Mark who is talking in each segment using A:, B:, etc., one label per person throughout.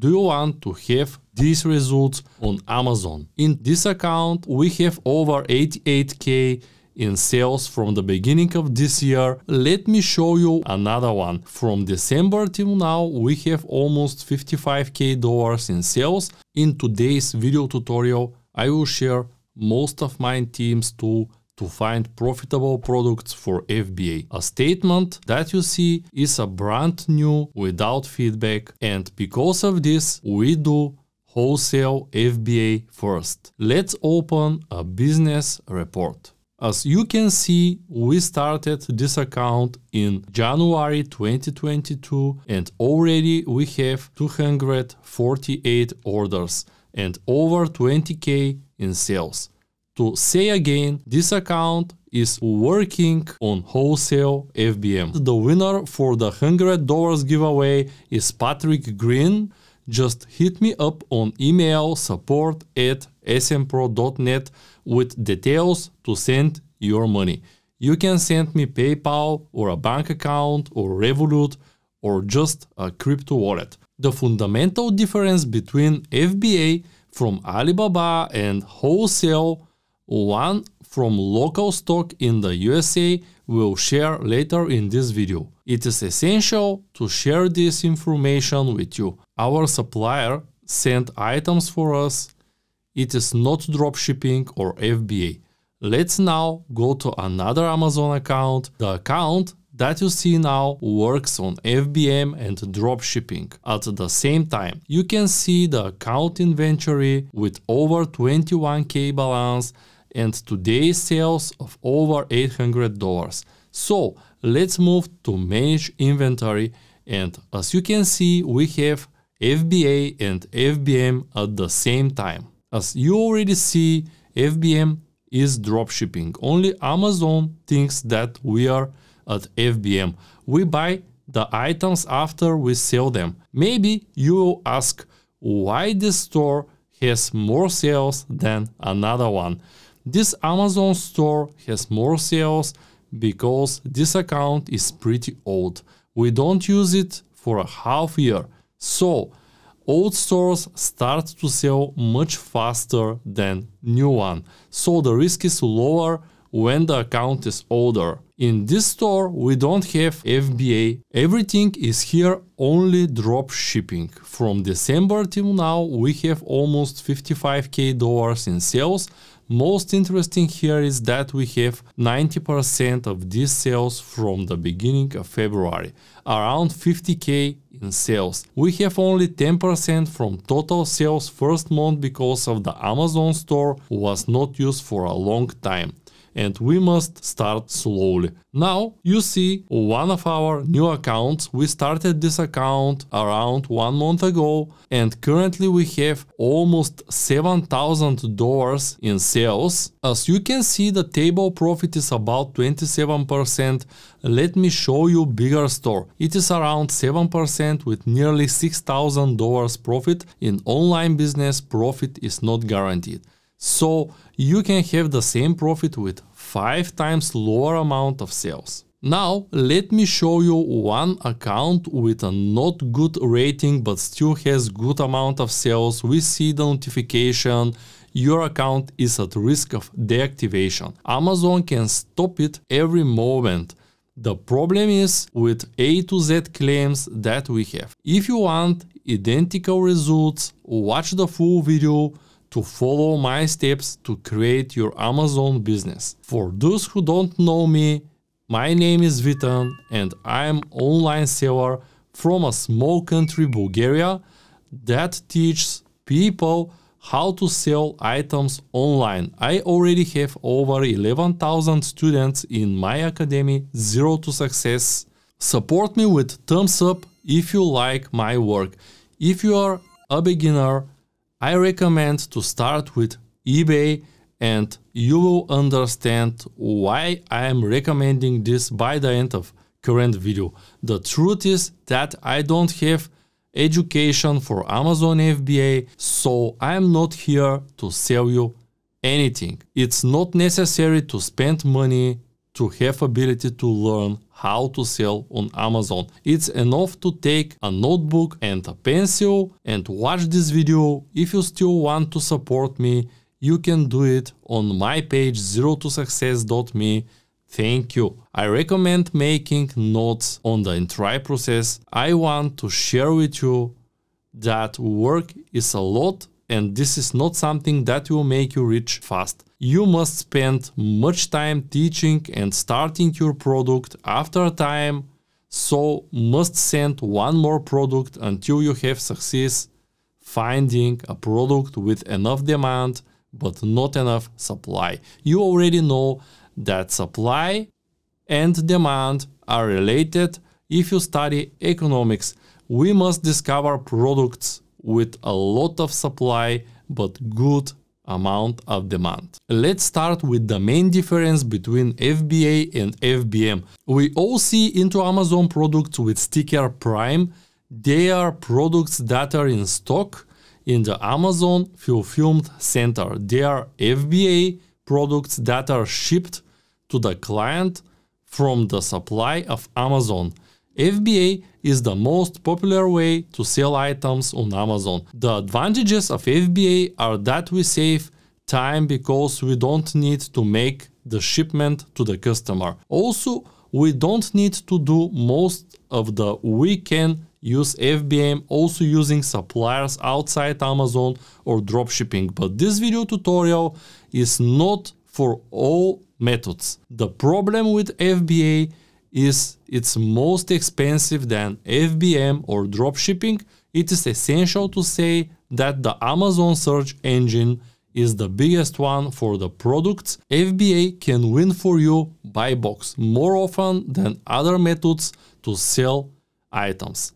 A: Do you want to have these results on Amazon? In this account, we have over 88k in sales from the beginning of this year. Let me show you another one. From December till now, we have almost 55k dollars in sales. In today's video tutorial, I will share most of my team's to to find profitable products for FBA. A statement that you see is a brand new without feedback and because of this we do wholesale FBA first. Let's open a business report. As you can see, we started this account in January 2022 and already we have 248 orders and over 20k in sales to say again, this account is working on wholesale FBM. The winner for the $100 giveaway is Patrick Green. Just hit me up on email support at smpro.net with details to send your money. You can send me PayPal or a bank account or Revolut or just a crypto wallet. The fundamental difference between FBA from Alibaba and wholesale one from local stock in the USA will share later in this video. It is essential to share this information with you. Our supplier sent items for us. It is not dropshipping or FBA. Let's now go to another Amazon account. The account that you see now works on FBM and dropshipping. At the same time, you can see the account inventory with over 21k balance and today's sales of over $800. So let's move to manage inventory and as you can see we have FBA and FBM at the same time. As you already see FBM is dropshipping. Only Amazon thinks that we are at FBM. We buy the items after we sell them. Maybe you will ask why this store has more sales than another one. This Amazon store has more sales because this account is pretty old. We don't use it for a half year. So old stores start to sell much faster than new one. So the risk is lower when the account is older. In this store, we don't have FBA. Everything is here only drop shipping. From December till now, we have almost 55k dollars in sales most interesting here is that we have 90% of these sales from the beginning of February, around 50k in sales. We have only 10% from total sales first month because of the Amazon store was not used for a long time and we must start slowly. Now you see one of our new accounts. We started this account around one month ago and currently we have almost $7,000 in sales. As you can see the table profit is about 27%. Let me show you bigger store. It is around 7% with nearly $6,000 profit. In online business profit is not guaranteed. So you can have the same profit with 5 times lower amount of sales. Now let me show you one account with a not good rating but still has good amount of sales. We see the notification your account is at risk of deactivation. Amazon can stop it every moment. The problem is with A to Z claims that we have. If you want identical results, watch the full video to follow my steps to create your Amazon business. For those who don't know me, my name is Vitan and I am online seller from a small country Bulgaria that teaches people how to sell items online. I already have over 11,000 students in my academy Zero to Success. Support me with thumbs up if you like my work. If you are a beginner I recommend to start with eBay and you will understand why I am recommending this by the end of current video. The truth is that I don't have education for Amazon FBA, so I'm not here to sell you anything. It's not necessary to spend money to have ability to learn how to sell on Amazon. It's enough to take a notebook and a pencil and watch this video. If you still want to support me, you can do it on my page zerotosuccess.me. Thank you. I recommend making notes on the entire process. I want to share with you that work is a lot and this is not something that will make you rich fast. You must spend much time teaching and starting your product after a time, so must send one more product until you have success finding a product with enough demand but not enough supply. You already know that supply and demand are related if you study economics. We must discover products with a lot of supply but good amount of demand. Let's start with the main difference between FBA and FBM. We all see into Amazon products with sticker prime. They are products that are in stock in the Amazon fulfillment center. They are FBA products that are shipped to the client from the supply of Amazon. FBA is the most popular way to sell items on Amazon. The advantages of FBA are that we save time because we don't need to make the shipment to the customer. Also, we don't need to do most of the we can use FBM also using suppliers outside Amazon or dropshipping. But this video tutorial is not for all methods. The problem with FBA is it's most expensive than FBM or dropshipping, it is essential to say that the Amazon search engine is the biggest one for the products FBA can win for you buy box more often than other methods to sell items.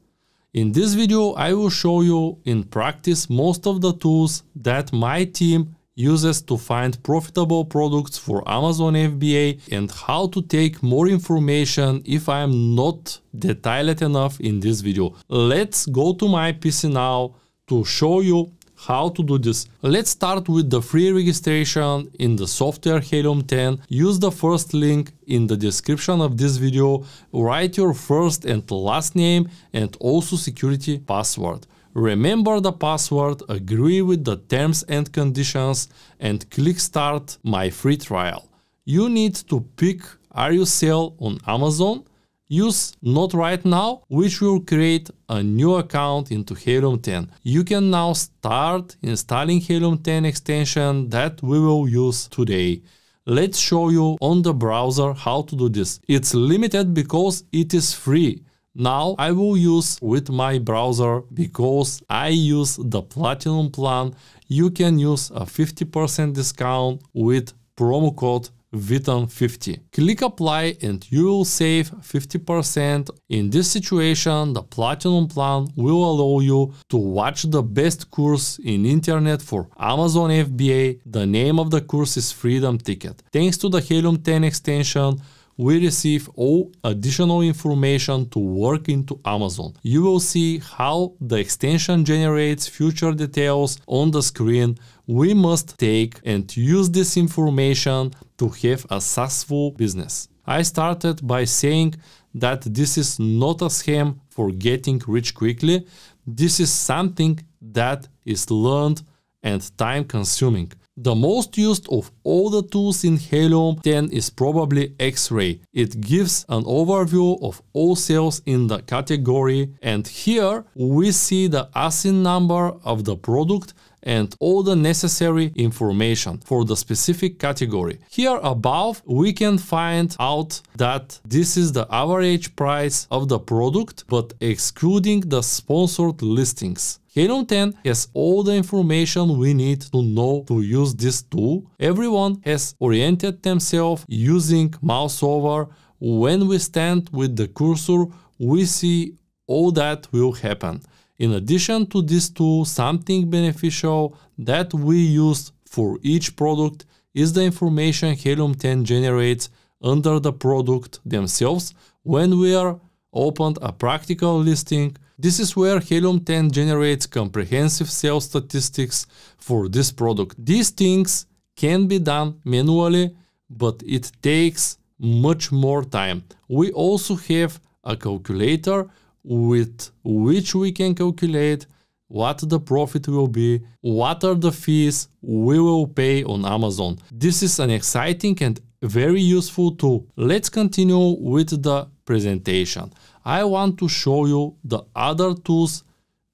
A: In this video, I will show you in practice most of the tools that my team uses to find profitable products for Amazon FBA and how to take more information if I am not detailed enough in this video. Let's go to my PC now to show you how to do this. Let's start with the free registration in the software Helium 10. Use the first link in the description of this video. Write your first and last name and also security password remember the password, agree with the terms and conditions, and click Start My Free Trial. You need to pick Are You sell on Amazon, use Not Right Now, which will create a new account into Helium 10. You can now start installing Helium 10 extension that we will use today. Let's show you on the browser how to do this. It's limited because it is free. Now I will use with my browser because I use the platinum plan. You can use a 50% discount with promo code VITAN50. Click apply and you will save 50%. In this situation, the platinum plan will allow you to watch the best course in internet for Amazon FBA. The name of the course is Freedom Ticket. Thanks to the Helium 10 extension, we receive all additional information to work into Amazon. You will see how the extension generates future details on the screen. We must take and use this information to have a successful business. I started by saying that this is not a scam for getting rich quickly. This is something that is learned and time consuming. The most used of all the tools in Helium 10 is probably X-Ray. It gives an overview of all cells in the category and here we see the ASIN number of the product and all the necessary information for the specific category. Here above we can find out that this is the average price of the product but excluding the sponsored listings. Helium 10 has all the information we need to know to use this tool. Everyone has oriented themselves using mouse over. When we stand with the cursor, we see all that will happen. In addition to this tool, something beneficial that we use for each product is the information Helium 10 generates under the product themselves when we are opened a practical listing this is where Helium 10 generates comprehensive sales statistics for this product. These things can be done manually, but it takes much more time. We also have a calculator with which we can calculate what the profit will be, what are the fees we will pay on Amazon. This is an exciting and very useful tool. Let's continue with the presentation. I want to show you the other tools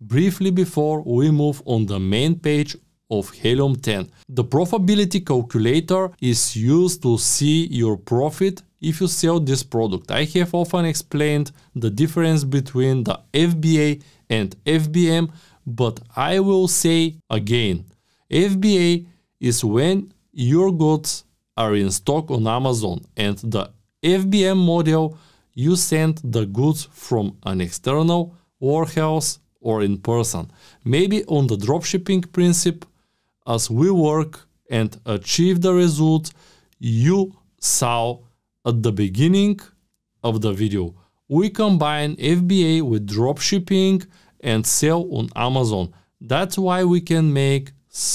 A: briefly before we move on the main page of Helium 10. The profitability calculator is used to see your profit if you sell this product. I have often explained the difference between the FBA and FBM, but I will say again, FBA is when your goods are in stock on Amazon and the FBM model, you send the goods from an external warehouse or in person. Maybe on the dropshipping principle, as we work and achieve the result you saw at the beginning of the video. We combine FBA with dropshipping and sell on Amazon. That's why we can make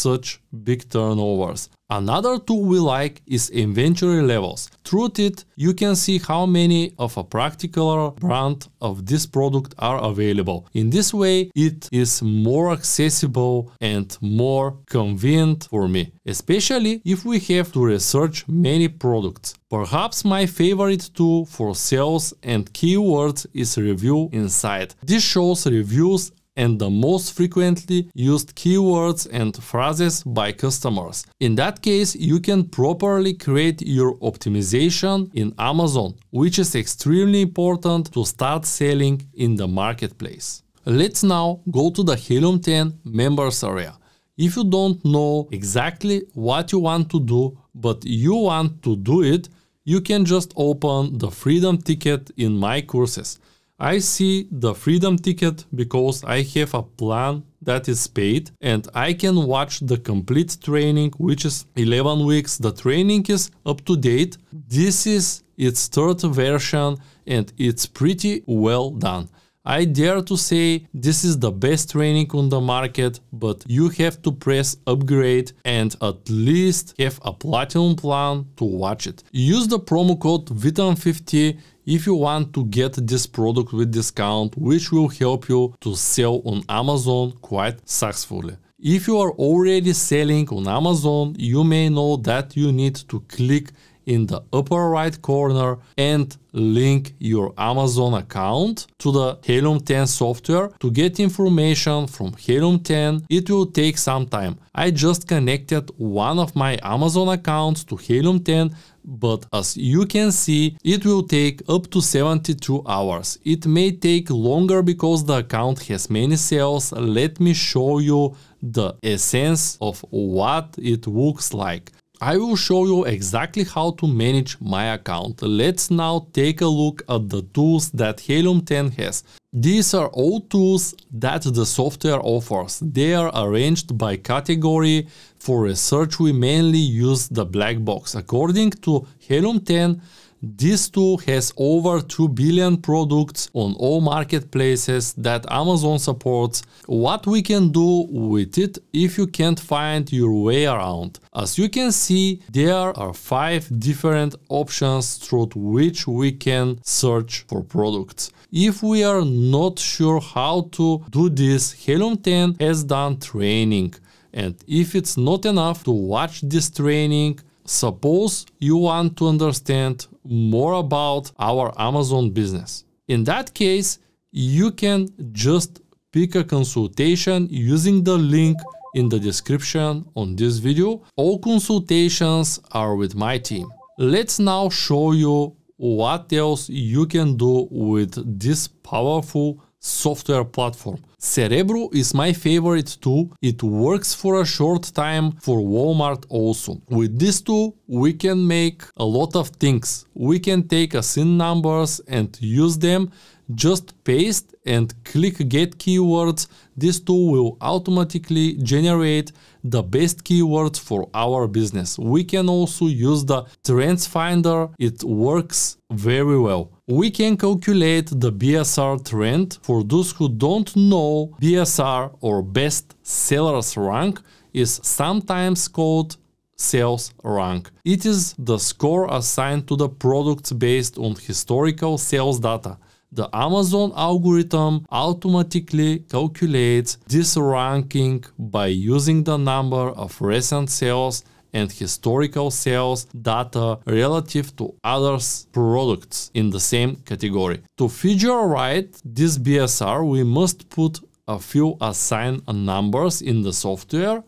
A: such big turnovers. Another tool we like is inventory levels. Through it, you can see how many of a particular brand of this product are available. In this way, it is more accessible and more convenient for me, especially if we have to research many products. Perhaps my favorite tool for sales and keywords is Review Insight. This shows reviews and the most frequently used keywords and phrases by customers. In that case, you can properly create your optimization in Amazon, which is extremely important to start selling in the marketplace. Let's now go to the Helium 10 members area. If you don't know exactly what you want to do, but you want to do it, you can just open the Freedom ticket in My Courses. I see the freedom ticket because I have a plan that is paid and I can watch the complete training which is 11 weeks. The training is up to date. This is its third version and it's pretty well done. I dare to say this is the best training on the market, but you have to press upgrade and at least have a platinum plan to watch it. Use the promo code VITAM50 if you want to get this product with discount, which will help you to sell on Amazon quite successfully. If you are already selling on Amazon, you may know that you need to click in the upper right corner and link your Amazon account to the Helium 10 software to get information from Helium 10. It will take some time. I just connected one of my Amazon accounts to Helium 10 but as you can see, it will take up to 72 hours. It may take longer because the account has many sales. Let me show you the essence of what it looks like. I will show you exactly how to manage my account. Let's now take a look at the tools that Helium 10 has. These are all tools that the software offers. They are arranged by category. For research we mainly use the black box. According to Helium 10, this tool has over 2 billion products on all marketplaces that Amazon supports. What we can do with it if you can't find your way around? As you can see, there are 5 different options through which we can search for products. If we are not sure how to do this, Helium 10 has done training. And if it's not enough to watch this training, suppose you want to understand more about our Amazon business. In that case, you can just pick a consultation using the link in the description on this video. All consultations are with my team. Let's now show you what else you can do with this powerful software platform. Cerebro is my favorite too. It works for a short time for Walmart also. With this tool, we can make a lot of things. We can take a SIN numbers and use them. Just paste and click get keywords. This tool will automatically generate the best keywords for our business. We can also use the trends finder. It works very well we can calculate the BSR trend. For those who don't know, BSR or best sellers rank is sometimes called sales rank. It is the score assigned to the products based on historical sales data. The Amazon algorithm automatically calculates this ranking by using the number of recent sales and historical sales data relative to others products in the same category. To figure right this BSR, we must put a few assigned numbers in the software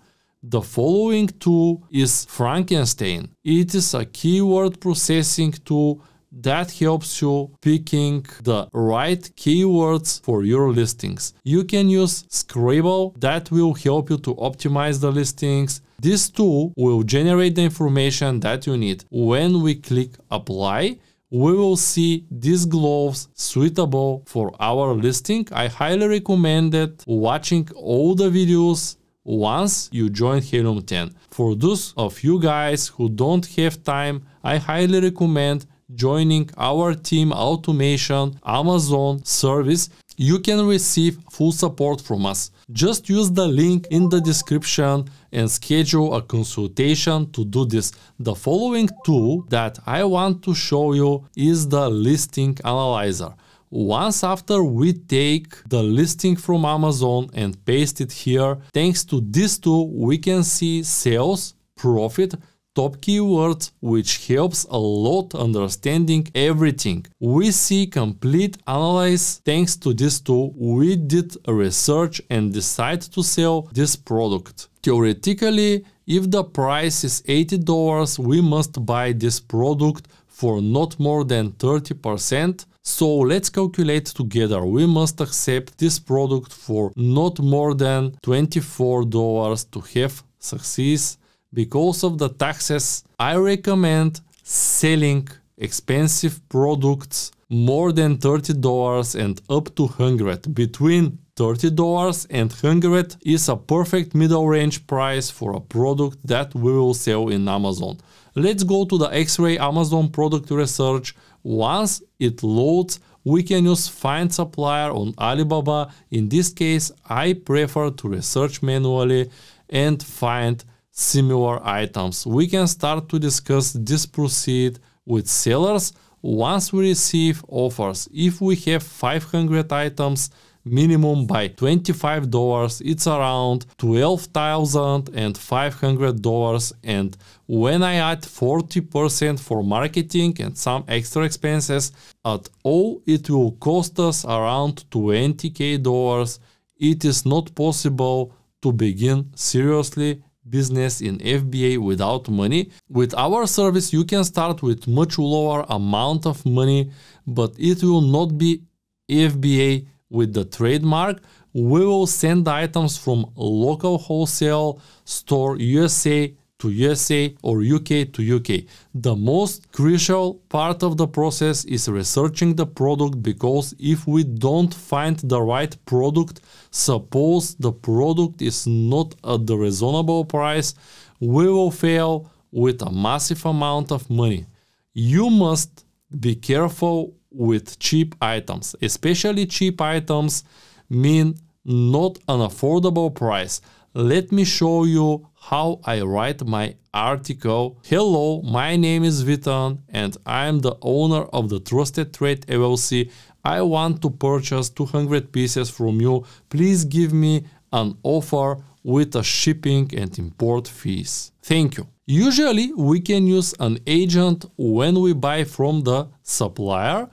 A: the following tool is Frankenstein. It is a keyword processing tool that helps you picking the right keywords for your listings. You can use Scribble, that will help you to optimize the listings. This tool will generate the information that you need. When we click apply, we will see these gloves suitable for our listing. I highly recommend it watching all the videos once you join Helium 10. For those of you guys who don't have time, I highly recommend joining our team automation Amazon service, you can receive full support from us. Just use the link in the description and schedule a consultation to do this. The following tool that I want to show you is the listing analyzer. Once after we take the listing from Amazon and paste it here, thanks to this tool, we can see sales, profit, top keywords which helps a lot understanding everything. We see complete analysis thanks to this tool. We did research and decide to sell this product. Theoretically, if the price is $80, we must buy this product for not more than 30%. So let's calculate together. We must accept this product for not more than $24 to have success because of the taxes, I recommend selling expensive products more than $30 and up to 100 between $30 and 100 is a perfect middle range price for a product that we will sell in Amazon. Let's go to the X-Ray Amazon product research. Once it loads, we can use find supplier on Alibaba. In this case, I prefer to research manually and find similar items. We can start to discuss this proceed with sellers once we receive offers. If we have 500 items minimum by $25, it's around $12,500 and when I add 40% for marketing and some extra expenses, at all it will cost us around 20k dollars. It is not possible to begin seriously business in FBA without money. With our service, you can start with much lower amount of money, but it will not be FBA with the trademark. We will send items from local wholesale store USA to USA or UK to UK. The most crucial part of the process is researching the product because if we don't find the right product, suppose the product is not at the reasonable price, we will fail with a massive amount of money. You must be careful with cheap items, especially cheap items mean not an affordable price. Let me show you how I write my article. Hello, my name is Vitan and I am the owner of the Trusted Trade LLC. I want to purchase 200 pieces from you. Please give me an offer with a shipping and import fees. Thank you. Usually we can use an agent when we buy from the supplier.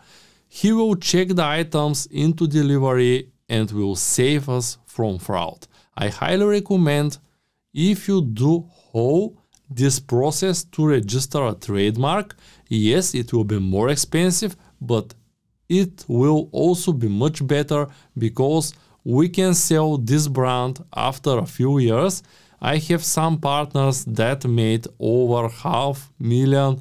A: He will check the items into delivery and will save us from fraud. I highly recommend if you do whole this process to register a trademark, yes, it will be more expensive, but it will also be much better because we can sell this brand after a few years. I have some partners that made over half million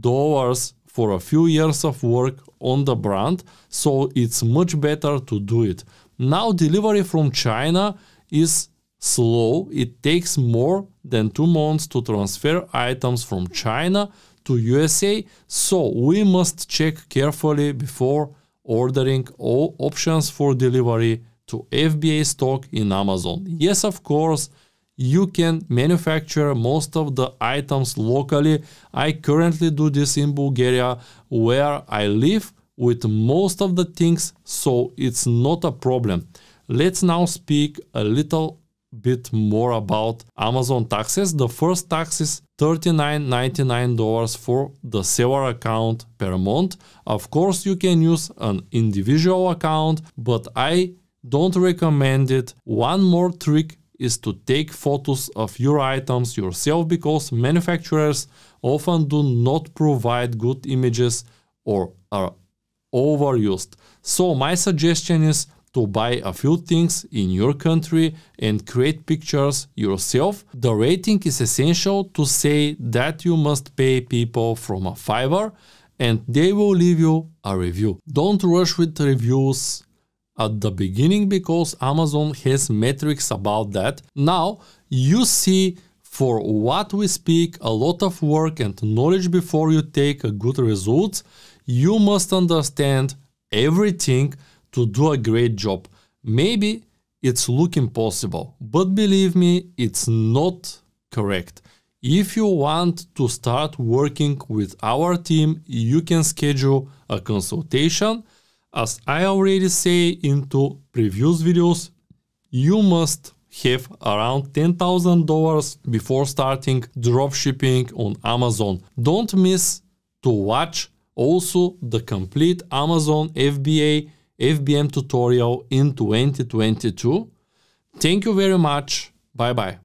A: dollars for a few years of work on the brand, so it's much better to do it. Now delivery from China is slow, it takes more than two months to transfer items from China to USA, so we must check carefully before ordering all options for delivery to FBA stock in Amazon. Yes, of course, you can manufacture most of the items locally. I currently do this in Bulgaria where I live with most of the things, so it's not a problem. Let's now speak a little bit more about Amazon taxes. The first tax is $39.99 for the seller account per month. Of course, you can use an individual account, but I don't recommend it. One more trick is to take photos of your items yourself because manufacturers often do not provide good images or are overused. So my suggestion is to buy a few things in your country and create pictures yourself. The rating is essential to say that you must pay people from a fiver and they will leave you a review. Don't rush with reviews at the beginning because Amazon has metrics about that. Now you see for what we speak, a lot of work and knowledge before you take a good result. You must understand everything to do a great job. Maybe it's looking possible, but believe me, it's not correct. If you want to start working with our team, you can schedule a consultation. As I already say into previous videos, you must have around $10,000 before starting dropshipping on Amazon. Don't miss to watch also the complete Amazon FBA FBM tutorial in 2022. Thank you very much. Bye bye.